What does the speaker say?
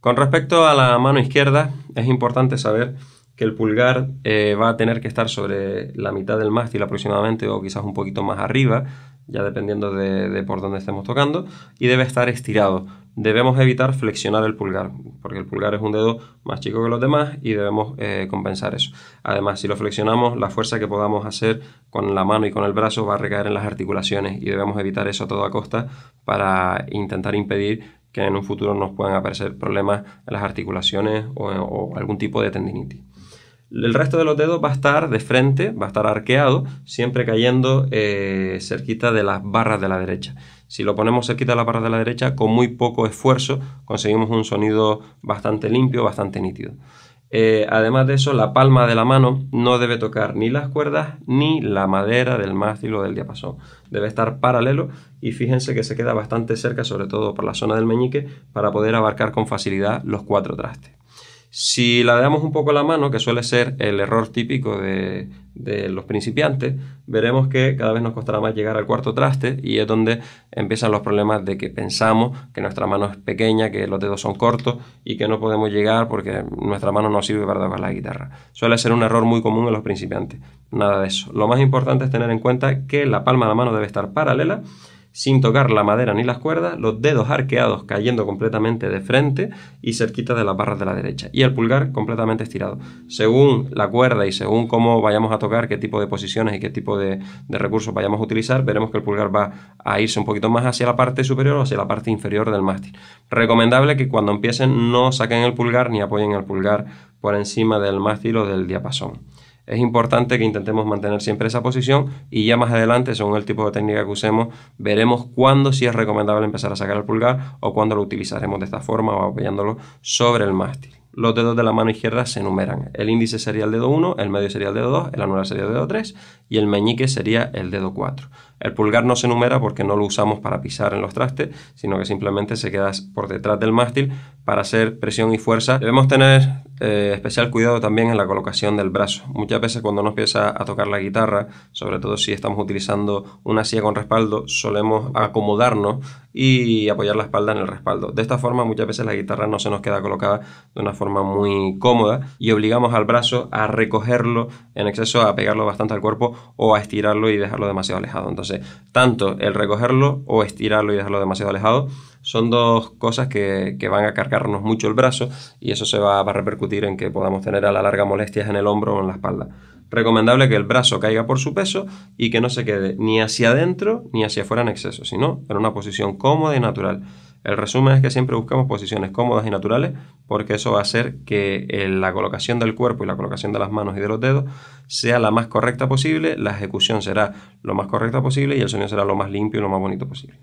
Con respecto a la mano izquierda, es importante saber que el pulgar eh, va a tener que estar sobre la mitad del mástil aproximadamente o quizás un poquito más arriba, ya dependiendo de, de por dónde estemos tocando, y debe estar estirado. Debemos evitar flexionar el pulgar, porque el pulgar es un dedo más chico que los demás y debemos eh, compensar eso. Además, si lo flexionamos, la fuerza que podamos hacer con la mano y con el brazo va a recaer en las articulaciones y debemos evitar eso a toda costa para intentar impedir que en un futuro nos puedan aparecer problemas en las articulaciones o algún tipo de tendinitis. El resto de los dedos va a estar de frente, va a estar arqueado, siempre cayendo eh, cerquita de las barras de la derecha. Si lo ponemos cerquita de las barras de la derecha, con muy poco esfuerzo conseguimos un sonido bastante limpio, bastante nítido. Eh, además de eso, la palma de la mano no debe tocar ni las cuerdas ni la madera del mástil o del diapasón. Debe estar paralelo y fíjense que se queda bastante cerca, sobre todo por la zona del meñique, para poder abarcar con facilidad los cuatro trastes. Si la damos un poco la mano, que suele ser el error típico de, de, los principiantes, veremos que cada vez nos costará más llegar al cuarto traste y es donde empiezan los problemas de que pensamos que nuestra mano es pequeña, que los dedos son cortos y que no podemos llegar porque nuestra mano no sirve para tocar la guitarra. Suele ser un error muy común en los principiantes. Nada de eso. Lo más importante es tener en cuenta que la palma de la mano debe estar paralela sin tocar la madera ni las cuerdas, los dedos arqueados cayendo completamente de frente y cerquita de las barras de la derecha, y el pulgar completamente estirado. Según la cuerda y según cómo vayamos a tocar, qué tipo de posiciones y qué tipo de, de recursos vayamos a utilizar, veremos que el pulgar va a irse un poquito más hacia la parte superior o hacia la parte inferior del mástil. Recomendable que cuando empiecen no saquen el pulgar ni apoyen el pulgar por encima del mástil o del diapasón es importante que intentemos mantener siempre esa posición y ya más adelante, según el tipo de técnica que usemos, veremos cuándo sí es recomendable empezar a sacar el pulgar o cuándo lo utilizaremos de esta forma o apoyándolo sobre el mástil. Los dedos de la mano izquierda se enumeran. El índice sería el dedo 1, el medio sería el dedo 2, el anular sería el dedo 3 y el meñique sería el dedo 4. El pulgar no se enumera porque no lo usamos para pisar en los trastes, sino que simplemente se queda por detrás del mástil para hacer presión y fuerza. Debemos tener eh, especial cuidado también en la colocación del brazo. Muchas veces cuando nos empieza a tocar la guitarra, sobre todo si estamos utilizando una silla con respaldo, solemos acomodarnos y apoyar la espalda en el respaldo. De esta forma muchas veces la guitarra no se nos queda colocada de una forma muy cómoda y obligamos al brazo a recogerlo en exceso, a pegarlo bastante al cuerpo o a estirarlo y dejarlo demasiado alejado. Entonces, tanto el recogerlo o estirarlo y dejarlo demasiado alejado son dos cosas que, van a cargarnos mucho el brazo y eso se va, va, a repercutir en que podamos tener a la larga molestias en el hombro o en la espalda. Recomendable que el brazo caiga por su peso y que no se quede ni hacia adentro ni hacia afuera en exceso, sino en una posición cómoda y natural. El resumen es que siempre buscamos posiciones cómodas y naturales porque eso va a hacer que eh, la colocación del cuerpo y la colocación de las manos y de los dedos sea la más correcta posible, la ejecución será lo más correcta posible y el sonido será lo más limpio y lo más bonito posible.